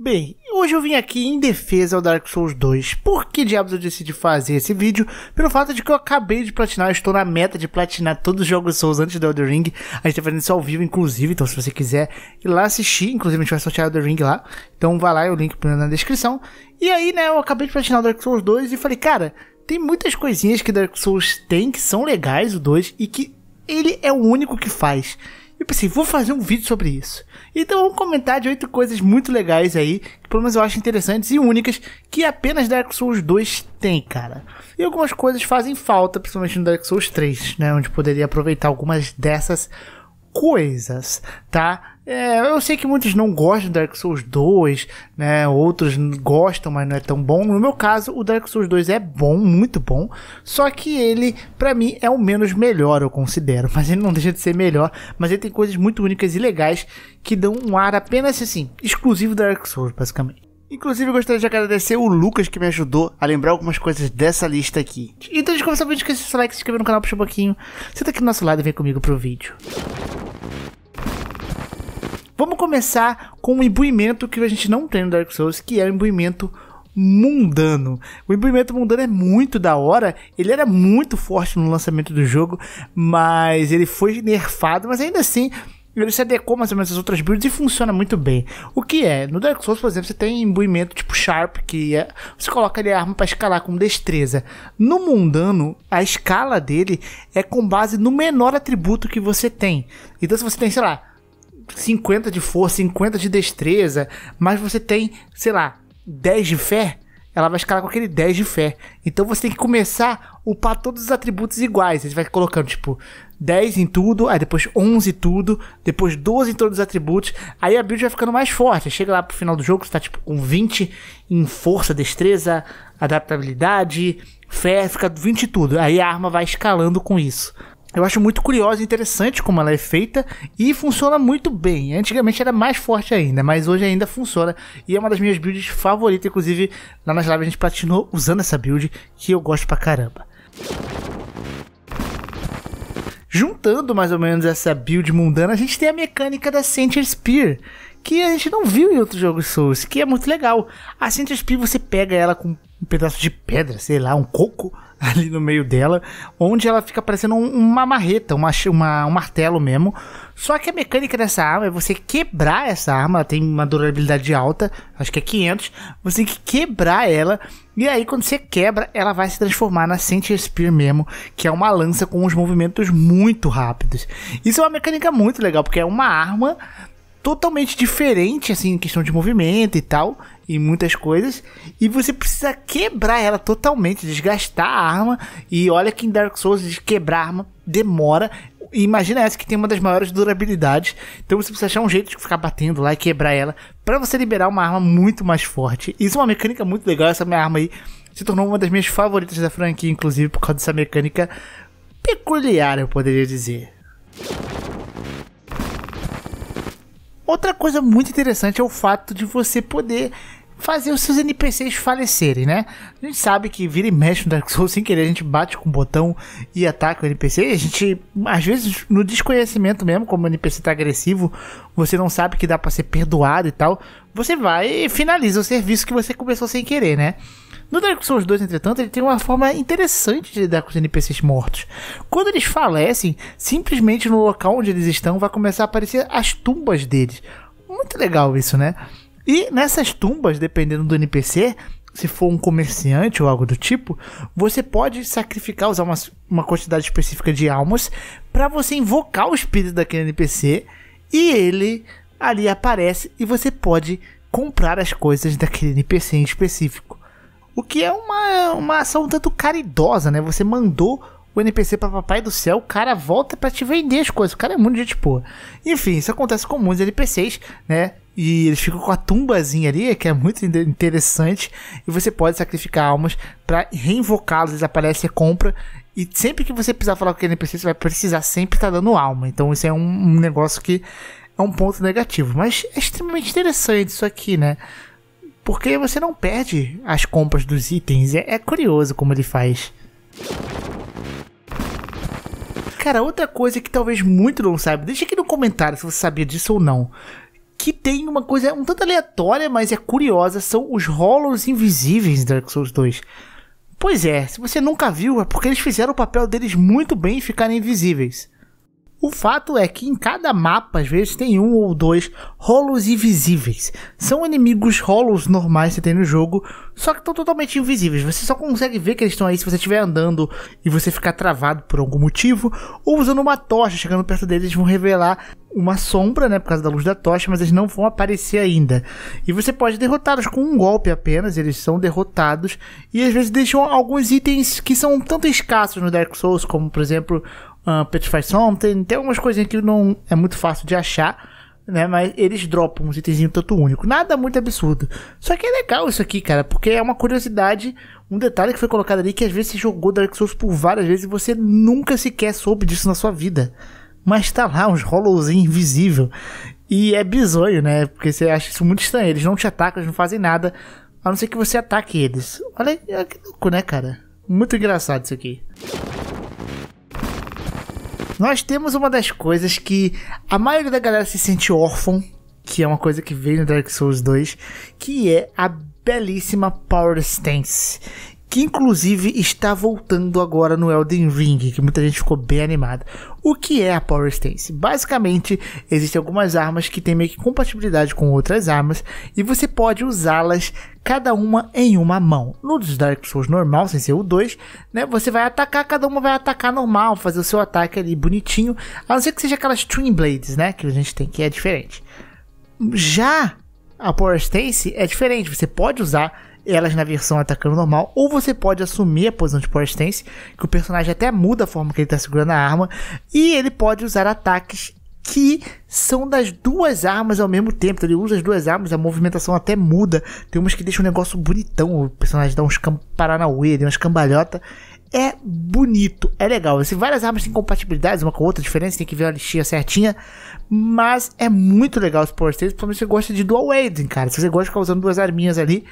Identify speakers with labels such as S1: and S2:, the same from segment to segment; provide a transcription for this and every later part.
S1: Bem, hoje eu vim aqui em defesa do Dark Souls 2. Por que diabos eu decidi fazer esse vídeo? Pelo fato de que eu acabei de platinar, estou na meta de platinar todos os jogos Souls antes do Elden Ring. A gente tá fazendo isso ao vivo, inclusive, então se você quiser ir lá assistir, inclusive a gente vai sortear o Elden Ring lá. Então vai lá, eu é link na descrição. E aí, né, eu acabei de platinar o Dark Souls 2 e falei, cara, tem muitas coisinhas que Dark Souls tem que são legais, o 2, e que ele é o único que faz. E pensei, vou fazer um vídeo sobre isso. Então vou comentar de oito coisas muito legais aí, que pelo menos eu acho interessantes e únicas, que apenas Dark Souls 2 tem, cara. E algumas coisas fazem falta, principalmente no Dark Souls 3, né? Onde poderia aproveitar algumas dessas coisas, tá? É, eu sei que muitos não gostam do Dark Souls 2, né? Outros gostam, mas não é tão bom. No meu caso, o Dark Souls 2 é bom, muito bom. Só que ele, para mim, é o menos melhor, eu considero. Mas ele não deixa de ser melhor. Mas ele tem coisas muito únicas e legais que dão um ar apenas assim, exclusivo do Dark Souls, basicamente. Inclusive, gostaria de agradecer o Lucas que me ajudou a lembrar algumas coisas dessa lista aqui. Então, de desculpa, não esqueça de seu like, se inscrever no canal, puxa um pouquinho. Senta aqui do nosso lado e vem comigo pro vídeo. Vamos começar com um imbuimento que a gente não tem no Dark Souls, que é o imbuimento mundano. O imbuimento mundano é muito da hora, ele era muito forte no lançamento do jogo, mas ele foi nerfado, mas ainda assim ele se adequou mais ou menos às outras builds e funciona muito bem. O que é? No Dark Souls, por exemplo, você tem imbuimento tipo Sharp, que é, você coloca ali a arma para escalar com destreza. No mundano, a escala dele é com base no menor atributo que você tem. Então, se você tem, sei lá, 50 de força, 50 de destreza, mas você tem, sei lá, 10 de fé, ela vai escalar com aquele 10 de fé. Então você tem que começar a upar todos os atributos iguais. Você vai colocando, tipo, 10 em tudo, aí depois 11 em tudo, depois 12 em todos os atributos. Aí a build vai ficando mais forte. Chega lá pro final do jogo, você tá, tipo, com 20 em força, destreza, adaptabilidade, fé, fica 20 em tudo. Aí a arma vai escalando com isso. Eu acho muito curiosa e interessante como ela é feita e funciona muito bem. Antigamente era mais forte ainda, mas hoje ainda funciona. E é uma das minhas builds favoritas, inclusive lá nas lives a gente platinou usando essa build que eu gosto pra caramba. Juntando mais ou menos essa build mundana, a gente tem a mecânica da Center Spear, que a gente não viu em outros jogos Souls, que é muito legal. A Center Spear você pega ela com um pedaço de pedra, sei lá, um coco, ali no meio dela, onde ela fica parecendo uma marreta, uma, uma, um martelo mesmo. Só que a mecânica dessa arma é você quebrar essa arma, ela tem uma durabilidade alta, acho que é 500, você tem que quebrar ela, e aí quando você quebra, ela vai se transformar na Sentry Spear mesmo, que é uma lança com uns movimentos muito rápidos. Isso é uma mecânica muito legal, porque é uma arma totalmente diferente, assim, em questão de movimento e tal, e muitas coisas. E você precisa quebrar ela totalmente, desgastar a arma. E olha que em Dark Souls de quebrar a arma demora. imagina essa que tem uma das maiores durabilidades. Então você precisa achar um jeito de ficar batendo lá e quebrar ela para você liberar uma arma muito mais forte. Isso é uma mecânica muito legal, essa minha arma aí se tornou uma das minhas favoritas da franquia, inclusive por causa dessa mecânica peculiar, eu poderia dizer. Outra coisa muito interessante é o fato de você poder fazer os seus NPCs falecerem, né? A gente sabe que vira e mexe no Dark Souls sem querer, a gente bate com o botão e ataca o NPC. a gente, às vezes, no desconhecimento mesmo, como o NPC tá agressivo, você não sabe que dá para ser perdoado e tal. Você vai e finaliza o serviço que você começou sem querer, né? No Dark Souls 2, entretanto, ele tem uma forma interessante de lidar com os NPCs mortos. Quando eles falecem, simplesmente no local onde eles estão vai começar a aparecer as tumbas deles. Muito legal isso, né? E nessas tumbas, dependendo do NPC, se for um comerciante ou algo do tipo, você pode sacrificar, usar uma, uma quantidade específica de almas para você invocar o espírito daquele NPC e ele ali aparece e você pode comprar as coisas daquele NPC em específico. O que é uma, uma ação um tanto caridosa, né? Você mandou o NPC para papai do céu, o cara volta para te vender as coisas. O cara é muito gente boa. Enfim, isso acontece com muitos NPCs, né? E eles ficam com a tumbazinha ali, que é muito interessante. E você pode sacrificar almas para reinvocá-los. Eles aparecem, compra. E sempre que você precisar falar com aquele NPC, você vai precisar sempre estar tá dando alma. Então isso é um negócio que é um ponto negativo. Mas é extremamente interessante isso aqui, né? porque você não perde as compras dos itens. É, é curioso como ele faz. Cara, outra coisa que talvez muito não saiba, deixa aqui no comentário se você sabia disso ou não. Que tem uma coisa é um tanto aleatória, mas é curiosa, são os rolos invisíveis em Dark Souls 2. Pois é, se você nunca viu, é porque eles fizeram o papel deles muito bem e ficaram invisíveis. O fato é que em cada mapa, às vezes, tem um ou dois rolos invisíveis. São inimigos rolos normais que você tem no jogo, só que estão totalmente invisíveis. Você só consegue ver que eles estão aí se você estiver andando e você ficar travado por algum motivo, ou usando uma tocha, chegando perto deles, eles vão revelar uma sombra, né, por causa da luz da tocha, mas eles não vão aparecer ainda. E você pode derrotá-los com um golpe apenas, eles são derrotados e às vezes deixam alguns itens que são tanto escassos no Dark Souls, como por exemplo uh, ah, Petrify Something, tem algumas coisinhas que não é muito fácil de achar, né? Mas eles dropam uns itenzinhos tanto único. Nada muito absurdo. Só que é legal isso aqui, cara, porque é uma curiosidade, um detalhe que foi colocado ali que às vezes você jogou Dark Souls por várias vezes e você nunca sequer soube disso na sua vida. Mas tá lá, uns hollowzinhos invisível. E é bizonho, né? Porque você acha isso muito estranho. Eles não te atacam, eles não fazem nada. A não ser que você ataque eles. Olha que louco, né, cara? Muito engraçado isso aqui. Nós temos uma das coisas que a maioria da galera se sente órfão, que é uma coisa que veio no Dark Souls 2, que é a belíssima Power Stance. Que inclusive está voltando agora no Elden Ring, que muita gente ficou bem animada. O que é a Power Stance? Basicamente, existem algumas armas que têm meio que compatibilidade com outras armas e você pode usá-las cada uma em uma mão. No Dark Souls normal, sem ser o 2, né, você vai atacar, cada uma vai atacar normal, fazer o seu ataque ali bonitinho, a não ser que seja aquelas Twin Blades, né, que a gente tem que é diferente. Já a Power Stance é diferente, você pode usar elas na versão atacando normal, ou você pode assumir a posição de Power Stance, que o personagem até muda a forma que ele está segurando a arma, e ele pode usar ataques que são das duas armas ao mesmo tempo. Então, ele usa as duas armas, a movimentação até muda. Tem umas que deixam um negócio bonitão. O personagem dá uns paranauê, tem umas cambalhotas. É bonito, é legal. Assim, várias armas têm compatibilidades uma com a outra, diferença, tem que ver a listinha certinha. Mas é muito legal os Power Stance, principalmente se você gosta de Dual Wielding, cara. Se você gosta de ficar usando duas arminhas ali,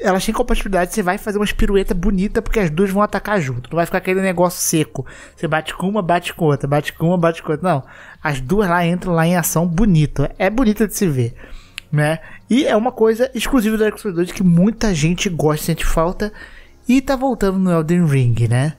S1: elas têm compatibilidade, você vai fazer uma piruetas bonita porque as duas vão atacar junto. Não vai ficar aquele negócio seco. Você bate com uma, bate com outra, bate com uma, bate com outra. Não. As duas lá entram lá em ação bonito. É bonita de se ver. Né? E é uma coisa exclusiva do Dark Souls 2 que muita gente gosta, sente falta. E tá voltando no Elden Ring, né?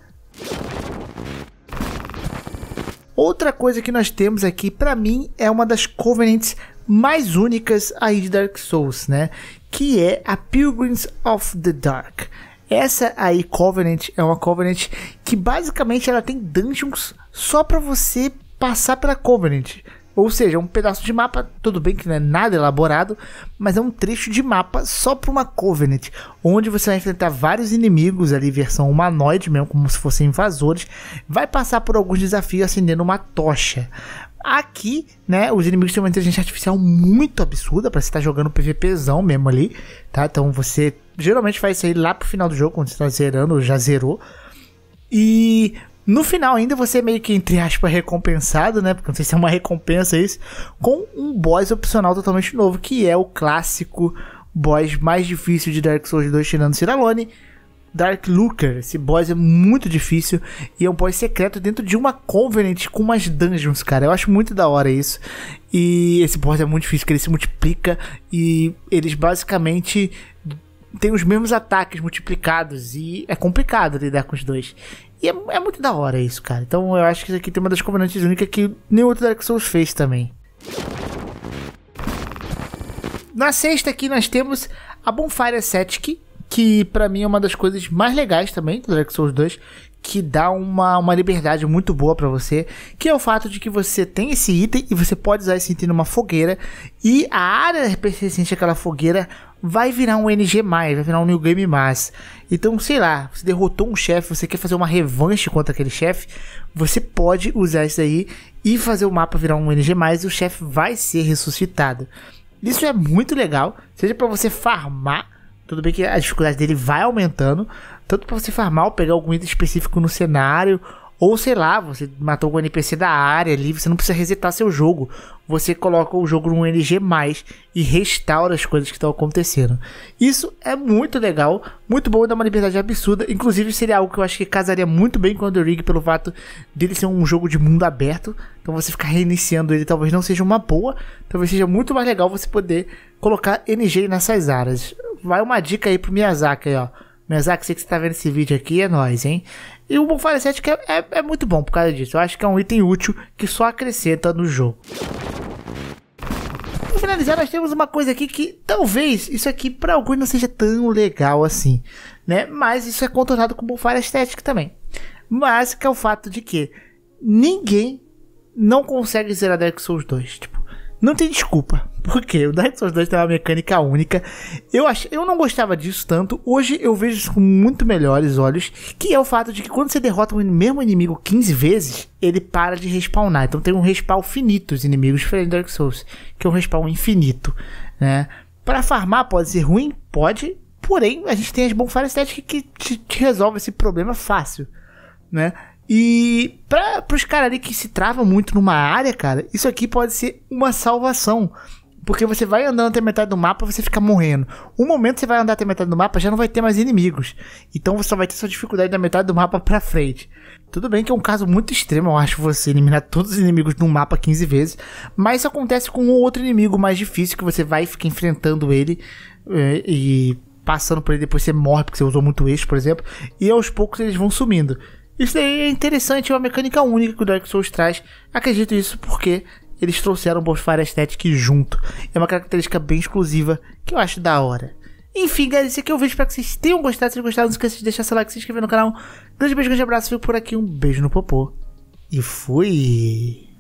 S1: Outra coisa que nós temos aqui, para mim, é uma das Covenants mais únicas aí de Dark Souls, né? que é a Pilgrims of the Dark. Essa aí, Covenant, é uma Covenant que basicamente ela tem dungeons só para você passar pela Covenant. Ou seja, é um pedaço de mapa, tudo bem que não é nada elaborado, mas é um trecho de mapa só para uma Covenant, onde você vai enfrentar vários inimigos ali, versão humanoide mesmo, como se fossem invasores, vai passar por alguns desafios acendendo uma tocha. Aqui, né, os inimigos têm uma inteligência artificial muito absurda para você estar tá jogando PVPzão mesmo ali, tá? Então você geralmente faz isso aí lá pro final do jogo, quando você tá zerando, ou já zerou. E no final ainda você é meio que, entre aspas, recompensado, né? Porque não sei se é uma recompensa isso, com um boss opcional totalmente novo, que é o clássico boss mais difícil de Dark Souls 2 tirando Ciralone, Dark Looker. Esse boss é muito difícil e é um boss secreto dentro de uma Covenant com umas dungeons, cara. Eu acho muito da hora isso. E esse boss é muito difícil, que ele se multiplica e eles basicamente têm os mesmos ataques multiplicados e é complicado lidar com os dois. E é, é muito da hora isso, cara. Então eu acho que isso aqui tem uma das Covenantes únicas que nenhum outro Dark Souls fez também. Na sexta aqui nós temos a Bonfire Ascetic, que para mim é uma das coisas mais legais também do Dark Souls 2, que dá uma, uma liberdade muito boa para você, que é o fato de que você tem esse item e você pode usar esse item numa fogueira e a área persistente daquela fogueira vai virar um NG+, vai virar um New Game+. Então, sei lá, você derrotou um chefe, você quer fazer uma revanche contra aquele chefe, você pode usar isso aí e fazer o mapa virar um NG+, e o chefe vai ser ressuscitado. Isso é muito legal, seja para você farmar tudo bem que a dificuldade dele vai aumentando, tanto para você farmar ou pegar algum item específico no cenário, ou sei lá, você matou algum NPC da área ali, você não precisa resetar seu jogo. Você coloca o jogo num NG+, e restaura as coisas que estão acontecendo. Isso é muito legal, muito bom, dá uma liberdade absurda. Inclusive seria algo que eu acho que casaria muito bem com o The Rig pelo fato dele ser um jogo de mundo aberto. Então você ficar reiniciando ele talvez não seja uma boa, talvez seja muito mais legal você poder colocar NG nessas áreas vai uma dica aí pro Miyazaki aí, ó. Miyazaki, sei que você tá vendo esse vídeo aqui, é nóis, hein? E o Bonfire 7 é, é, é muito bom por causa disso. Eu acho que é um item útil que só acrescenta no jogo finalizar, nós temos uma coisa aqui que talvez isso aqui para alguns não seja tão legal assim, né? Mas isso é contornado com Bonfire Estético também. Mas que é o fato de que ninguém não consegue zerar Dark Souls 2, tipo, não tem desculpa. Porque o Dark Souls 2 tem uma mecânica única. Eu, ach... eu não gostava disso tanto. Hoje eu vejo isso com muito melhores olhos. Que é o fato de que quando você derrota o mesmo inimigo 15 vezes, ele para de respawnar. Então tem um respawn finito os inimigos diferente do Dark Souls. Que é um respawn infinito. Né? Para farmar pode ser ruim? Pode. Porém, a gente tem as bonfires estéticas que te, te resolve esse problema fácil. Né? E para os caras ali que se travam muito numa área, cara, isso aqui pode ser uma salvação. Porque você vai andando até metade do mapa, você fica morrendo. Um momento você vai andar até metade do mapa, já não vai ter mais inimigos. Então você só vai ter sua dificuldade da metade do mapa pra frente. Tudo bem que é um caso muito extremo, eu acho, você eliminar todos os inimigos num mapa 15 vezes. Mas isso acontece com um outro inimigo mais difícil, que você vai ficar enfrentando ele. É, e passando por ele, depois você morre porque você usou muito eixo, por exemplo. E aos poucos eles vão sumindo. Isso daí é interessante, é uma mecânica única que o Dark Souls traz. Acredito isso porque eles trouxeram Fire Aesthetic junto. É uma característica bem exclusiva que eu acho da hora. Enfim, galera, esse aqui é o vídeo. Espero que vocês tenham gostado. Se vocês gostaram, não esqueça de deixar seu like, se inscrever no canal. Grande beijo, grande abraço. Fico por aqui. Um beijo no popô. E fui.